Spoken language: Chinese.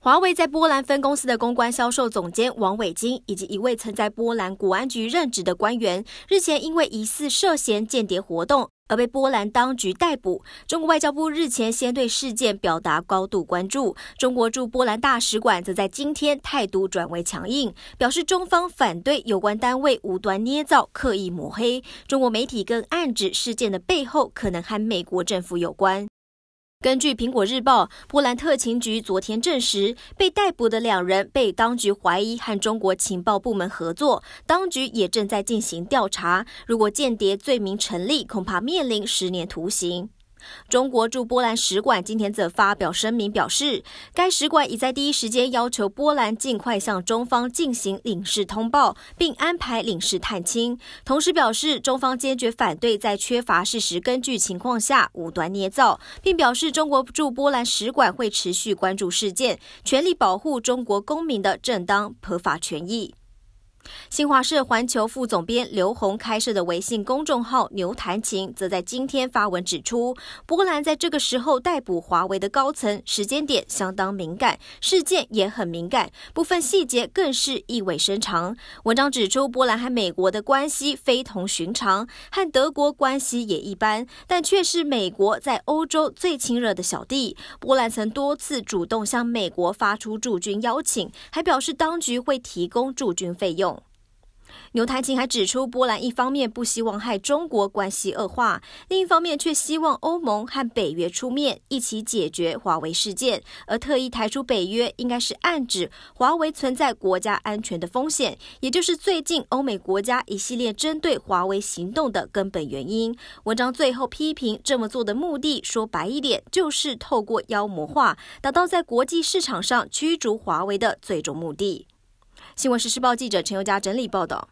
华为在波兰分公司的公关销售总监王伟金以及一位曾在波兰国安局任职的官员，日前因为疑似涉嫌间谍活动而被波兰当局逮捕。中国外交部日前先对事件表达高度关注，中国驻波兰大使馆则在今天态度转为强硬，表示中方反对有关单位无端捏造、刻意抹黑。中国媒体更暗指事件的背后可能和美国政府有关。根据《苹果日报》，波兰特勤局昨天证实，被逮捕的两人被当局怀疑和中国情报部门合作，当局也正在进行调查。如果间谍罪名成立，恐怕面临十年徒刑。中国驻波兰使馆今天则发表声明表示，该使馆已在第一时间要求波兰尽快向中方进行领事通报，并安排领事探亲。同时表示，中方坚决反对在缺乏事实根据情况下武断捏造，并表示中国驻波兰使馆会持续关注事件，全力保护中国公民的正当合法权益。新华社环球副总编刘宏开设的微信公众号“牛弹琴”则在今天发文指出，波兰在这个时候逮捕华为的高层，时间点相当敏感，事件也很敏感，部分细节更是意味深长。文章指出，波兰和美国的关系非同寻常，和德国关系也一般，但却是美国在欧洲最亲热的小弟。波兰曾多次主动向美国发出驻军邀请，还表示当局会提供驻军费用。牛台琴还指出，波兰一方面不希望害中国关系恶化，另一方面却希望欧盟和北约出面一起解决华为事件，而特意抬出北约，应该是暗指华为存在国家安全的风险，也就是最近欧美国家一系列针对华为行动的根本原因。文章最后批评这么做的目的，说白一点，就是透过妖魔化，达到在国际市场上驱逐华为的最终目的。新闻时报记者陈宥佳整理报道。